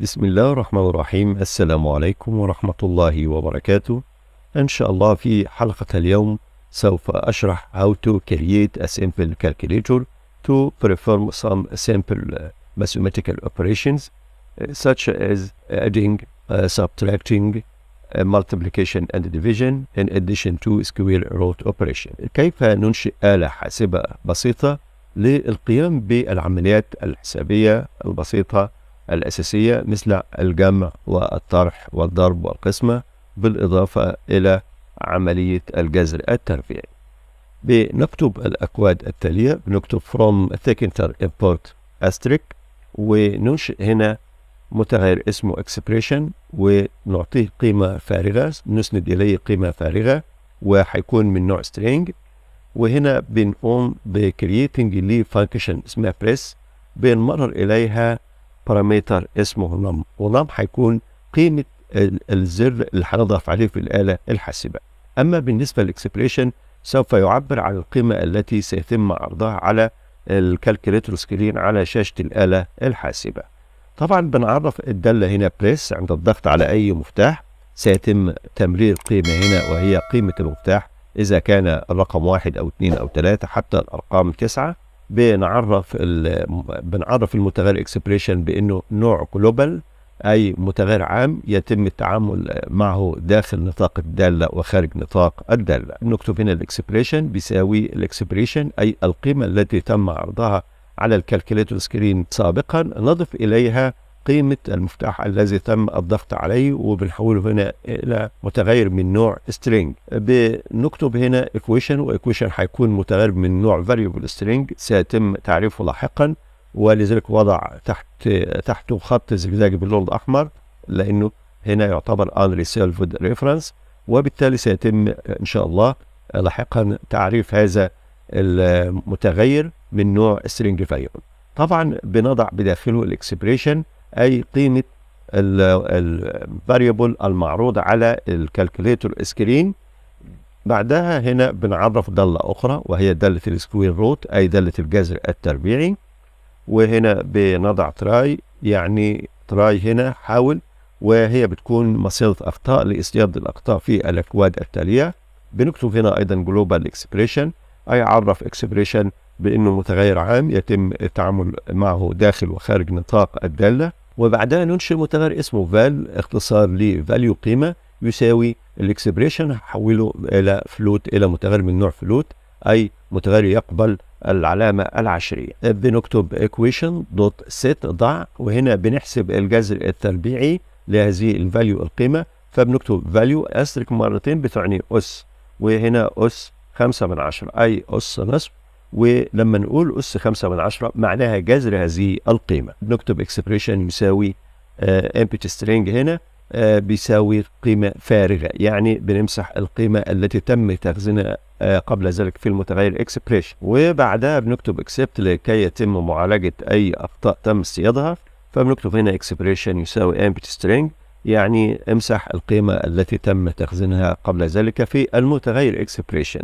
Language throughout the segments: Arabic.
بسم الله الرحمن الرحيم السلام عليكم ورحمة الله وبركاته إن شاء الله في حلقة اليوم سوف أشرح how to create a simple calculator to perform some simple mathematical operations such as adding, uh, subtracting, uh, multiplication and division in addition to square root operation كيف ننشئ آلة حاسبة بسيطة للقيام بالعمليات الحسابية البسيطة الأساسية مثل الجمع والطرح والضرب والقسمة بالإضافة إلى عملية الجذر التربيعي بنكتب الأكواد التالية بنكتب from thickener import asterisk وننشئ هنا متغير اسمه expression ونعطيه قيمة فارغة نسند إليه قيمة فارغة وهيكون من نوع string وهنا بنقوم بكرييتنج لي فانكشن اسمها press بنمرر إليها بارامتر اسمه نم ونم هيكون قيمه الزر اللي هنضغط عليه في الاله الحاسبه اما بالنسبه للاكسبريشن سوف يعبر عن القيمه التي سيتم عرضها على الكالكوليتر سكرين على شاشه الاله الحاسبه طبعا بنعرف الداله هنا بريس عند الضغط على اي مفتاح سيتم تمرير قيمه هنا وهي قيمه المفتاح اذا كان الرقم واحد او اثنين او ثلاثه حتى الارقام تسعه بنعرف بنعرف المتغير اكسبريشن بانه نوع جلوبال اي متغير عام يتم التعامل معه داخل نطاق الداله وخارج نطاق الداله نكتب هنا الاكسبريشن بيساوي الاكسبريشن اي القيمه التي تم عرضها على الكالكوليتر سكرين سابقا نضف اليها قيمة المفتاح الذي تم الضغط عليه وبنحوله هنا إلى متغير من نوع string بنكتب هنا equation وequation هيكون متغير من نوع variable string سيتم تعريفه لاحقا ولذلك وضع تحت تحته خط زجزاج باللون الأحمر لأنه هنا يعتبر unresolved reference وبالتالي سيتم إن شاء الله لاحقا تعريف هذا المتغير من نوع string variable طبعا بنضع بداخله الاكسبريشن أي قيمة الفاريبل المعروضة على الكالكوليتر سكرين بعدها هنا بنعرف دالة أخرى وهي دالة السكوير روت أي دالة الجذر التربيعي وهنا بنضع تراي يعني تراي هنا حاول وهي بتكون مصيدة أخطاء لاصطياد الأخطاء في الأكواد التالية بنكتب هنا أيضا جلوبال إكسبريشن أي عرف إكسبريشن بأنه متغير عام يتم التعامل معه داخل وخارج نطاق الدالة وبعدها ننشئ متغير اسمه فال اختصار لفاليو قيمة يساوي الاكسبريشن هحوله إلى فلوت إلى متغير من نوع فلوت أي متغير يقبل العلامة العشرية بنكتب equation دوت set ضع وهنا بنحسب الجذر التربيعي لهذه الفاليو القيمة فبنكتب فاليو أسترك مرتين بتعني أس وهنا أس خمسة من عشرة أي أس نصف ولما نقول أس 5 من عشرة معناها جذر هذه القيمة نكتب اكسبريشن يساوي امبتي آه، سترينج هنا آه، بيساوي قيمة فارغة يعني بنمسح القيمة التي تم تخزينها آه، قبل ذلك في المتغير اكسبريشن وبعدها بنكتب اكسبت لكي يتم معالجة أي أخطاء تم اصطيادها فبنكتب هنا اكسبريشن يساوي امبتي سترينج يعني امسح القيمة التي تم تخزينها قبل ذلك في المتغير اكسبريشن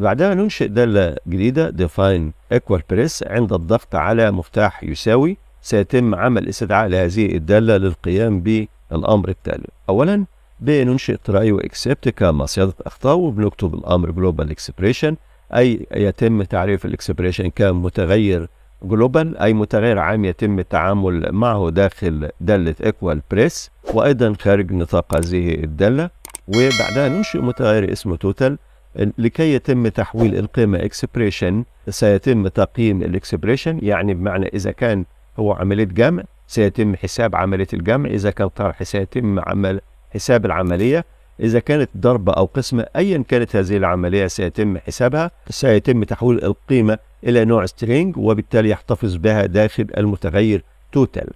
بعدها ننشئ دالة جديدة define equal press عند الضغط على مفتاح يساوي سيتم عمل استدعاء لهذه الدالة للقيام بالأمر التالي أولا بننشئ try واكسبت كمصيدة أخطاء وبنكتب الأمر global expression أي يتم تعريف الاكسبريشن كمتغير جلوبال أي متغير عام يتم التعامل معه داخل دالة ايكوال بريس وأيضا خارج نطاق هذه الدالة وبعدها ننشئ متغير اسمه توتال لكي يتم تحويل القيمة اكسبريشن سيتم تقييم الاكسبريشن يعني بمعنى إذا كان هو عملية جمع سيتم حساب عملية الجمع إذا كان طرح سيتم عمل حساب العملية إذا كانت ضربة أو قسمة أيا كانت هذه العملية سيتم حسابها سيتم تحويل القيمة إلى نوع string وبالتالي يحتفظ بها داخل المتغير total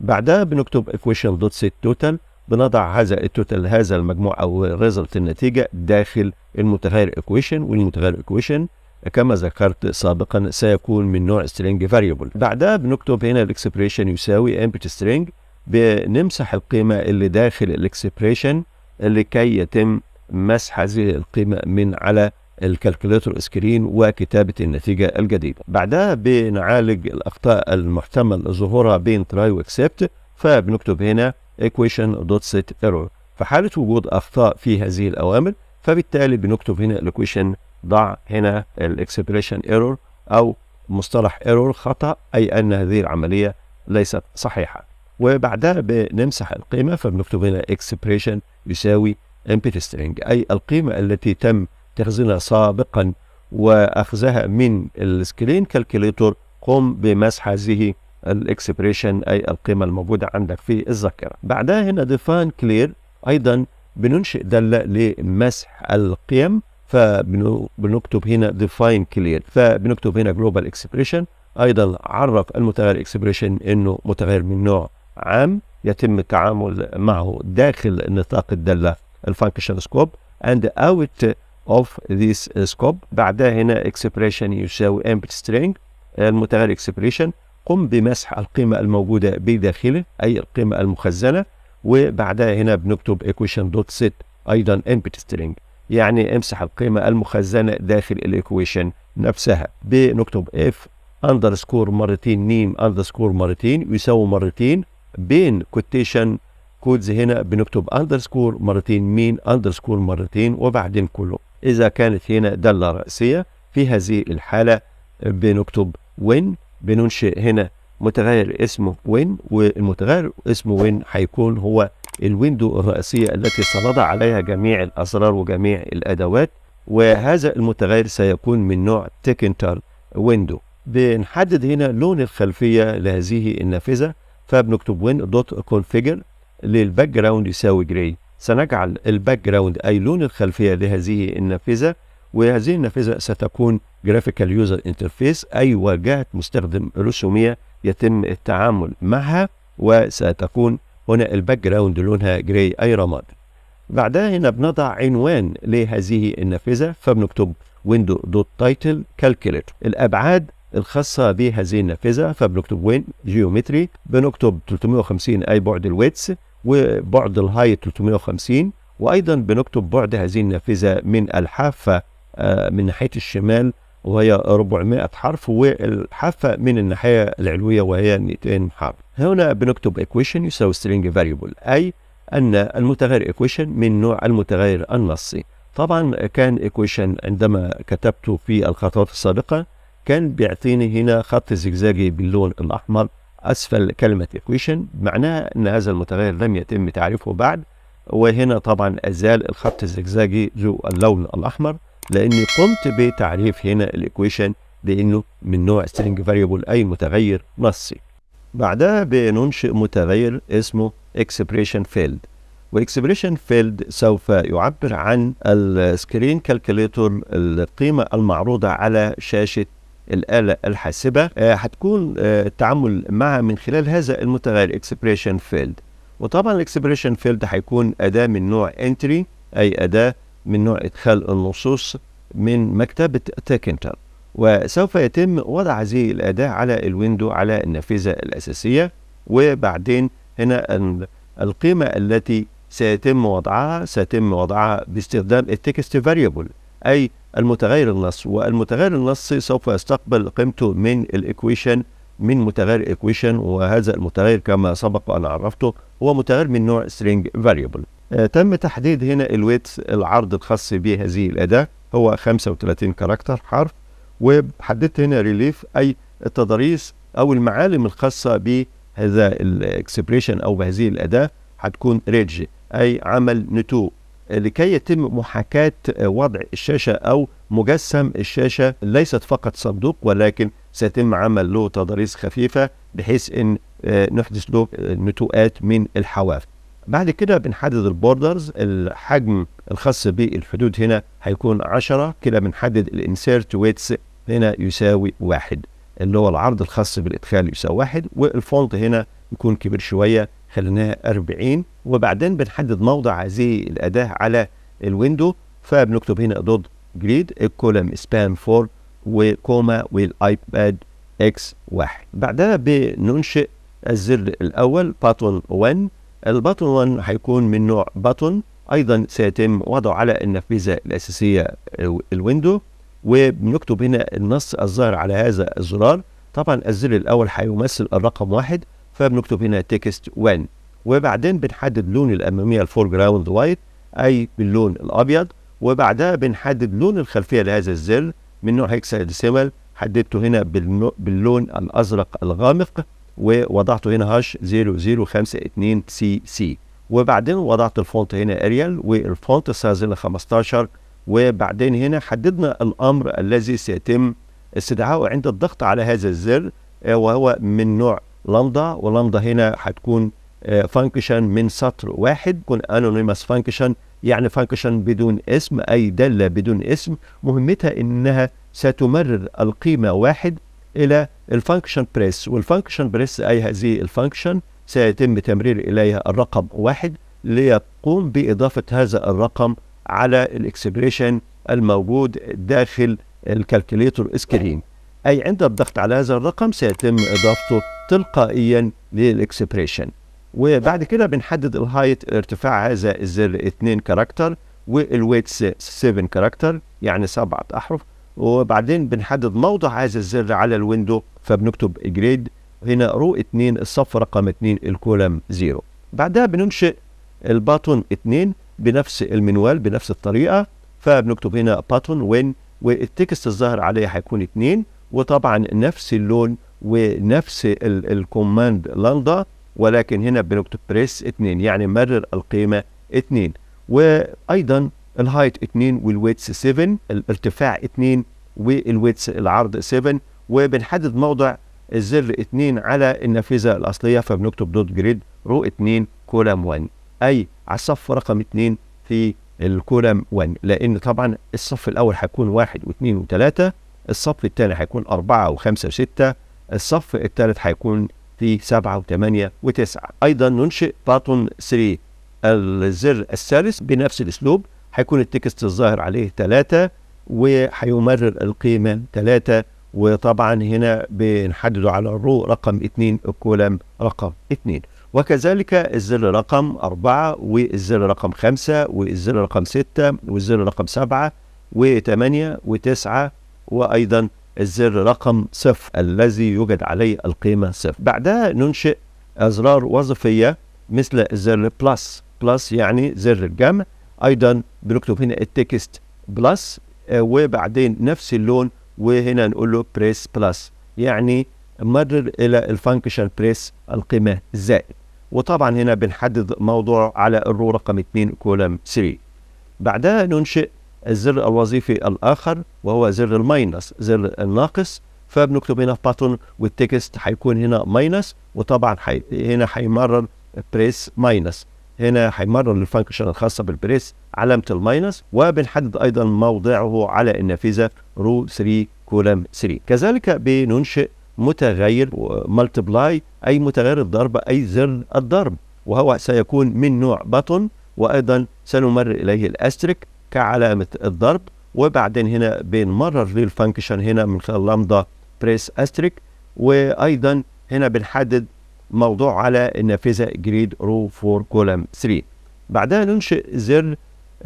بعدها بنكتب equation.setTotal بنضع هذا التوتال هذا المجموع او ريزلت النتيجه داخل المتغير ايكويشن والمتغير ايكويشن كما ذكرت سابقا سيكون من نوع سترينج فاريبل بعدها بنكتب هنا الاكسبريشن يساوي امبت سترينج بنمسح القيمه اللي داخل الاكسبريشن لكي يتم مسح هذه القيمه من على الكالكوليتر سكرين وكتابة النتيجة الجديدة بعدها بنعالج الأخطاء المحتمل ظهورها بين تراي واكسبت فبنكتب هنا equation.set error في حالة وجود أخطاء في هذه الأوامر فبالتالي بنكتب هنا equation ضع هنا الاكسبريشن ايرور أو مصطلح ايرور خطأ أي أن هذه العملية ليست صحيحة وبعدها بنمسح القيمة فبنكتب هنا expression يساوي empty string أي القيمة التي تم تخزينها سابقا وأخذها من السكرين كالكليتور قم بمسح هذه الاكسبريشن أي القيمة الموجودة عندك في الذاكرة بعدها هنا ديفاين كلير أيضا بننشئ دالة لمسح القيم فبنكتب هنا ديفاين كلير فبنكتب هنا جلوبال اكسبريشن ايضا عرف المتغير اكسبريشن انه متغير من نوع عام يتم التعامل معه داخل نطاق الداله الفانكشن سكوب اند اوت اوف ذيس سكوب بعدها هنا اكسبريشن يساوي امبت سترينج المتغير اكسبريشن قم بمسح القيمة الموجودة بداخله أي القيمة المخزنة وبعدها هنا بنكتب equation دوت set أيضا input string يعني امسح القيمة المخزنة داخل الايكويشن نفسها بنكتب اف underscore مرتين نيم underscore مرتين يساوي مرتين بين كوتيشن كودز هنا بنكتب underscore مرتين مين underscore مرتين وبعدين كله إذا كانت هنا دالة رأسية في هذه الحالة بنكتب when بننشئ هنا متغير اسمه وين والمتغير اسمه وين هيكون هو الويندو الرئيسية التي سنضع عليها جميع الأسرار وجميع الأدوات وهذا المتغير سيكون من نوع تكنتر ويندو بنحدد هنا لون الخلفية لهذه النافذة فبنكتب وين دوت كونفيجر للباك جراوند يساوي جراي سنجعل الباك جراوند أي لون الخلفية لهذه النافذة وهذه النافذة ستكون جرافيكال يوزر انترفيس أي واجهة مستخدم رسومية يتم التعامل معها وستكون هنا الباك جراوند لونها جراي أي رمادي بعدها هنا بنضع عنوان لهذه النافذة فبنكتب ويندو دوت تايتل calculator الأبعاد الخاصة بهذه النافذة فبنكتب وين جيومتري بنكتب 350 أي بعد الويتس وبعد الهايت 350 وأيضا بنكتب بعد هذه النافذة من الحافة آه، من ناحيه الشمال وهي 400 حرف والحافة من الناحية العلوية وهي 200 حرف هنا بنكتب ايكويشن يساوي سترينج فاريبل أي أن المتغير ايكويشن من نوع المتغير النصي طبعا كان ايكويشن عندما كتبته في الخطوات السابقة كان بيعطيني هنا خط زجزاجي باللون الأحمر أسفل كلمة ايكويشن معناها أن هذا المتغير لم يتم تعريفه بعد وهنا طبعا أزال الخط الزجزاجي ذو اللون الأحمر لاني قمت بتعريف هنا الايكويشن بانه من نوع سترينج فاريبل اي متغير نصي بعدها بننشئ متغير اسمه اكسبريشن فيلد والاكسبريشن فيلد سوف يعبر عن السكرين كالكوليتور القيمه المعروضه على شاشه الآلة الحاسبة هتكون آه، آه، التعامل معها من خلال هذا المتغير اكسبريشن فيلد وطبعا الاكسبريشن فيلد هيكون أداة من نوع انتري أي أداة من نوع إدخال النصوص من مكتبة تاكنتر وسوف يتم وضع هذه الأداة على الويندو على النافذة الأساسية وبعدين هنا القيمة التي سيتم وضعها سيتم وضعها باستخدام التكست فاريبل أي المتغير النص والمتغير النص سوف يستقبل قيمته من الإكويشن من متغير إكويشن وهذا المتغير كما سبق أن عرفته هو متغير من نوع string variable آه، تم تحديد هنا الويتس العرض الخاص بهذه الأداة هو 35 كاركتر حرف وحددت هنا ريليف أي التضاريس أو المعالم الخاصة بهذا الاكسبريشن أو بهذه الأداة هتكون ريدج أي عمل نتوء لكي يتم محاكاة وضع الشاشة أو مجسم الشاشة ليست فقط صندوق ولكن سيتم عمل له تضاريس خفيفة بحيث أن آه، نحدث له نتوءات من الحواف بعد كده بنحدد البوردرز الحجم الخاص بالحدود هنا هيكون 10 كده بنحدد الانسيرت ويتس هنا يساوي واحد اللي هو العرض الخاص بالادخال يساوي واحد والفونت هنا يكون كبير شويه خليناه 40 وبعدين بنحدد موضع هذه الاداه على الويندو فبنكتب هنا دوت جريد الكولم سبان 4 وكوما والايباد اكس واحد بعدها بننشئ الزر الاول باتون 1 البطن 1 هيكون من نوع بطن ايضا سيتم وضعه على النافذه الاساسيه الويندو وبنكتب هنا النص الظاهر على هذا الزرار طبعا الزر الاول هيمثل الرقم واحد فبنكتب هنا تكست 1 وبعدين بنحدد لون الاماميه الفور جراوند وايت اي باللون الابيض وبعدها بنحدد لون الخلفيه لهذا الزر من نوع هيكسا ديسيمال حددته هنا باللون الازرق الغامق ووضعته هنا هاش 0052 سي سي وبعدين وضعت الفونت هنا اريال والفونت سايز هنا 15 وبعدين هنا حددنا الامر الذي سيتم استدعائه عند الضغط على هذا الزر آه، وهو من نوع لامدا ولامدا هنا هتكون فانكشن آه، من سطر واحد تكون انونيمس فانكشن يعني فانكشن بدون اسم اي داله بدون اسم مهمتها انها ستمرر القيمه واحد إلى الفانكشن بريس والفانكشن بريس أي هذه الفانكشن سيتم تمرير إليها الرقم واحد ليقوم بإضافة هذا الرقم على الإكسبريشن الموجود داخل الكالكوليتور سكرين أي عند الضغط على هذا الرقم سيتم إضافته تلقائيا للإكسبريشن وبعد كده بنحدد الهايت ارتفاع هذا الزر 2 كاركتر والويتس 7 كاركتر يعني سبعة أحرف وبعدين بنحدد موضع هذا الزر على الويندو فبنكتب جريد هنا رو 2 الصف رقم 2 الكولم 0 بعدها بننشئ الباتون 2 بنفس المنوال بنفس الطريقه فبنكتب هنا باتون وين والتكست الظاهر عليه هيكون 2 وطبعا نفس اللون ونفس الكوماند لاندا ولكن هنا بنكتب بريس 2 يعني مرر القيمه 2 وايضا الهايت 2 والويتس 7 الارتفاع 2 والويتس العرض 7 وبنحدد موضع الزر 2 على النافذة الأصلية فبنكتب دوت جريد رو 2 كولم 1 أي على الصف رقم 2 في الكولم 1 لأن طبعا الصف الأول هيكون 1 و2 و3 الصف الثاني هيكون 4 و5 و6 الصف الثالث هيكون في 7 و8 و9 أيضا ننشئ باتون 3 الزر الثالث بنفس الأسلوب هيكون التكست الظاهر عليه ثلاثة وهيمرر القيمة ثلاثة وطبعا هنا بنحدده على الرو رقم 2 الكولم رقم 2 وكذلك الزر رقم 4 والزر رقم 5 والزر رقم 6 والزر رقم 7 و8 وأيضا الزر رقم صفر الذي يوجد عليه القيمة صفر بعدها ننشئ أزرار وظيفية مثل الزر بلس بلس يعني زر الجمع ايضا بنكتب هنا التكست بلس آه، وبعدين نفس اللون وهنا نقول له بريس بلس يعني مرر الى الفانكشن بريس القيمه زائد وطبعا هنا بنحدد موضوع على الرو رقم 2 كولم 3 بعدها ننشئ الزر الوظيفي الاخر وهو زر الماينس زر الناقص فبنكتب هنا باتون والتكست هيكون هنا ماينس وطبعا حي... هنا هيمرر بريس ماينس هنا هيمرر الفانكشن الخاصه بالبريس علامه الماينس وبنحدد ايضا موضعه على النافذه رو 3 كولم 3 كذلك بننشئ متغير مالتبلاي اي متغير الضرب اي زر الضرب وهو سيكون من نوع بطن وايضا سنمرر اليه الاستريك كعلامه الضرب وبعدين هنا بنمرر للفانكشن هنا من خلال لامدا بريس استريك وايضا هنا بنحدد موضوع على النافذه جريد رو 4 كولم 3 بعدها ننشئ زر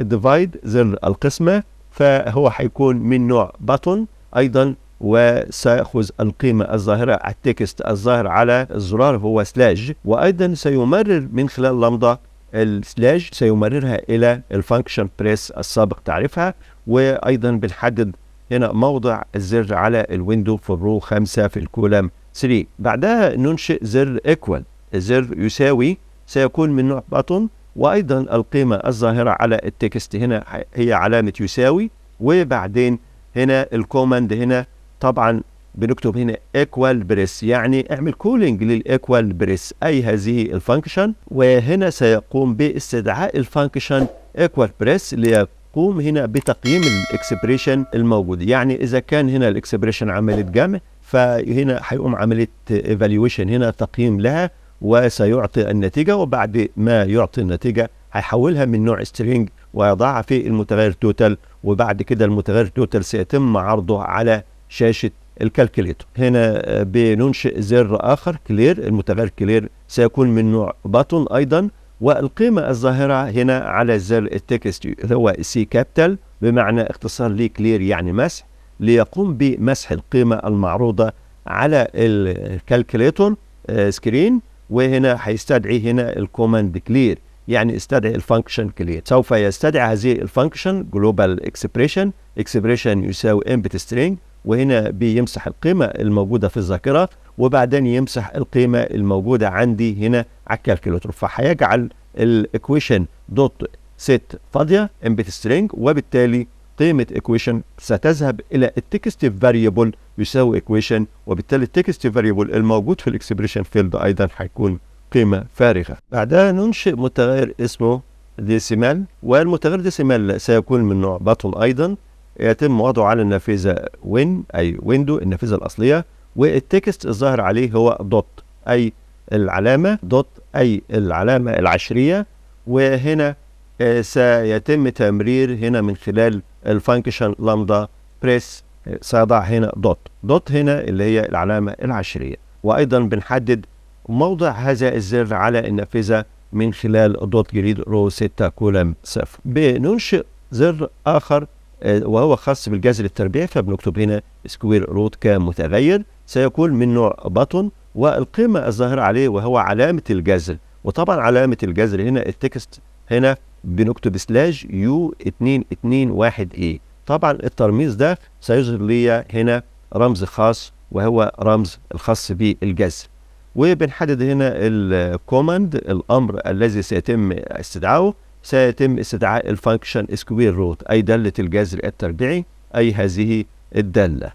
الديفايد زر القسمه فهو هيكون من نوع باتون ايضا وسيأخذ القيمة الظاهرة على التكست الظاهر على الزرار هو سلاج وأيضا سيمرر من خلال لمضة السلاج سيمررها إلى الفانكشن بريس السابق تعرفها وأيضا بنحدد هنا موضع الزر على الويندو في الرو 5 في الكولم 3 بعدها ننشئ زر ايكوال زر يساوي سيكون من نوع بطن وأيضا القيمة الظاهرة على التكست هنا هي علامة يساوي وبعدين هنا الكوماند هنا طبعا بنكتب هنا ايكوال بريس يعني اعمل كولينج للايكوال بريس أي هذه الفانكشن وهنا سيقوم باستدعاء الفانكشن ايكوال بريس ليقوم هنا بتقييم الاكسبريشن الموجود يعني إذا كان هنا الاكسبريشن عملية جمع فهنا هيقوم عمليه ايفالويشن هنا تقييم لها وسيعطي النتيجه وبعد ما يعطي النتيجه هيحولها من نوع سترينج ويضعها في المتغير توتال وبعد كده المتغير توتال سيتم عرضه على شاشه الكالكليتر هنا آه، بننشئ زر اخر كلير المتغير كلير سيكون من نوع باتون ايضا والقيمه الظاهره هنا على زر التكست هو سي كابيتال بمعنى اختصار لكلير يعني مسح ليقوم بمسح القيمة المعروضة على الكالكليتور آه، سكرين وهنا هيستدعي هنا الكوماند كلير يعني استدعي الفانكشن كلير سوف يستدعي هذه الفانكشن جلوبال اكسبريشن اكسبريشن يساوي امبت سترينج وهنا بيمسح القيمة الموجودة في الذاكرة وبعدين يمسح القيمة الموجودة عندي هنا على الكالكوليتر فهيجعل الايكويشن دوت ست فاضية امبت سترينج وبالتالي قيمة equation ستذهب إلى التكست فاريبل يساوي equation وبالتالي التكست فاريبل الموجود في الاكسبريشن فيلد أيضا هيكون قيمة فارغة بعدها ننشئ متغير اسمه ديسيمال والمتغير ديسيمال سيكون من نوع باتل أيضا يتم وضعه على النافذة وين أي ويندو النافذة الأصلية والتكست الظاهر عليه هو دوت أي العلامة دوت أي العلامة العشرية وهنا آه، سيتم تمرير هنا من خلال الفانكشن لامدا بريس سيضع هنا دوت دوت هنا اللي هي العلامة العشرية وأيضا بنحدد موضع هذا الزر على النافذة من خلال دوت جريد رو 6 كولم صفر بننشئ زر آخر آه، وهو خاص بالجذر التربيعي فبنكتب هنا سكوير روت كمتغير سيكون من نوع بطن والقيمة الظاهرة عليه وهو علامة الجذر وطبعا علامة الجذر هنا التكست هنا بنكتب سلاش يو 221 اي طبعا الترميز ده سيظهر لي هنا رمز خاص وهو رمز الخاص بالجذر وبنحدد هنا الكوماند الامر الذي سيتم استدعائه سيتم استدعاء الفانكشن سكوير روت اي داله الجذر التربيعي اي هذه الداله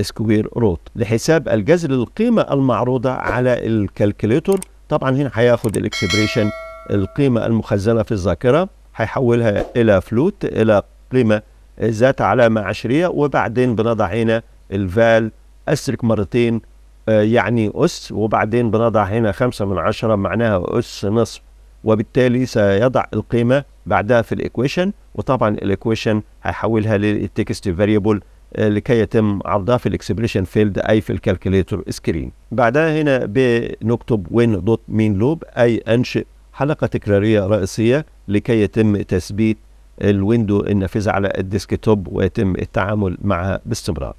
سكوير روت لحساب الجذر للقيمه المعروضه على الكالكوليتور طبعا هنا هياخد الاكسبريشن القيمة المخزنة في الذاكرة هيحولها إلى فلوت إلى قيمة ذات علامة عشرية وبعدين بنضع هنا الفال أسترك مرتين آه، يعني أس وبعدين بنضع هنا خمسة من عشرة معناها أس نصف وبالتالي سيضع القيمة بعدها في الإيكويشن وطبعا الإيكويشن هيحولها للتكست فاريبل لكي يتم عرضها في الاكسبريشن فيلد أي في الكالكوليتر سكرين بعدها هنا بنكتب وين دوت مين لوب أي أنشئ حلقة تكرارية رئيسية لكي يتم تثبيت الويندو النافذة على الديسك توب ويتم التعامل معها باستمرار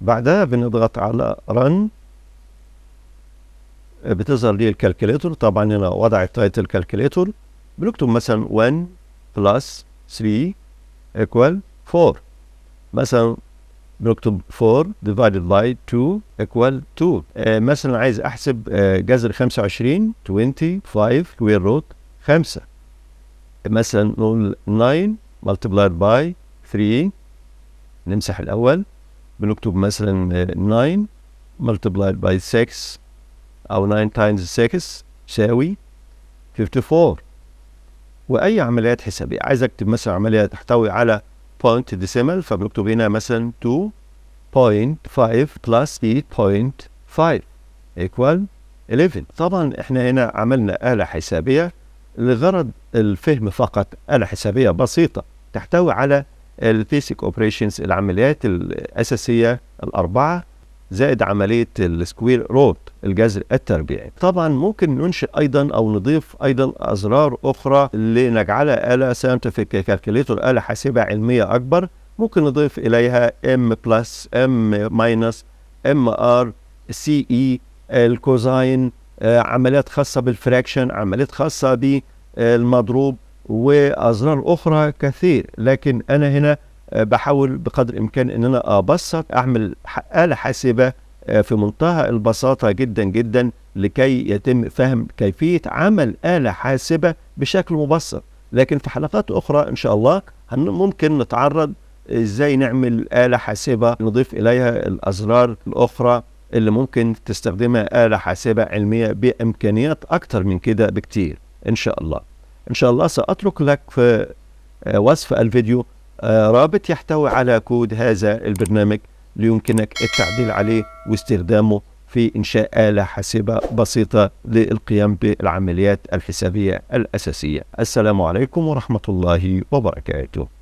بعدها بنضغط على رن بتظهر لي الكالكوليتور طبعا هنا وضع التايتل كالكوليتور بنكتب مثلا 1 بلس 3 ايكوال 4 مثلا بنكتب 4 divided by 2 equal 2 آه مثلا عايز احسب آه جذر 25 25 square root 5 مثلا نقول 9 multiplied by 3 نمسح الاول بنكتب مثلا 9 آه، multiplied by 6 او 9 times 6 تساوي 54 واي عمليات حسابيه عايز اكتب مثلا عمليه تحتوي على point decimal فبنكتب هنا مثلا 2.5 plus 8.5 equal 11 طبعا احنا هنا عملنا آلة حسابية لغرض الفهم فقط آلة حسابية بسيطة تحتوي على البيسك اوبريشنز العمليات الأساسية الأربعة زائد عملية السكوير روت الجذر التربيعي طبعا ممكن ننشئ أيضا أو نضيف أيضا أزرار أخرى لنجعلها آلة ساينتفك كالكوليتور آلة حاسبة علمية أكبر ممكن نضيف إليها M بلس M ماينس M R C E الكوزاين آه، عمليات خاصة بالفراكشن عمليات خاصة بالمضروب وأزرار أخرى كثير لكن أنا هنا آه، بحاول بقدر الامكان ان انا ابسط اعمل آلة حاسبة آه، في منتهى البساطة جدا جدا لكي يتم فهم كيفية عمل آلة حاسبة بشكل مبسط لكن في حلقات أخرى إن شاء الله ممكن نتعرض إزاي نعمل آلة حاسبة نضيف إليها الأزرار الأخرى اللي ممكن تستخدمها آلة حاسبة علمية بإمكانيات أكتر من كده بكتير إن شاء الله إن شاء الله سأترك لك في آه، وصف الفيديو آه، رابط يحتوي على كود هذا البرنامج ليمكنك التعديل عليه واستخدامه في إنشاء آلة حاسبة بسيطة للقيام بالعمليات الحسابية الأساسية السلام عليكم ورحمة الله وبركاته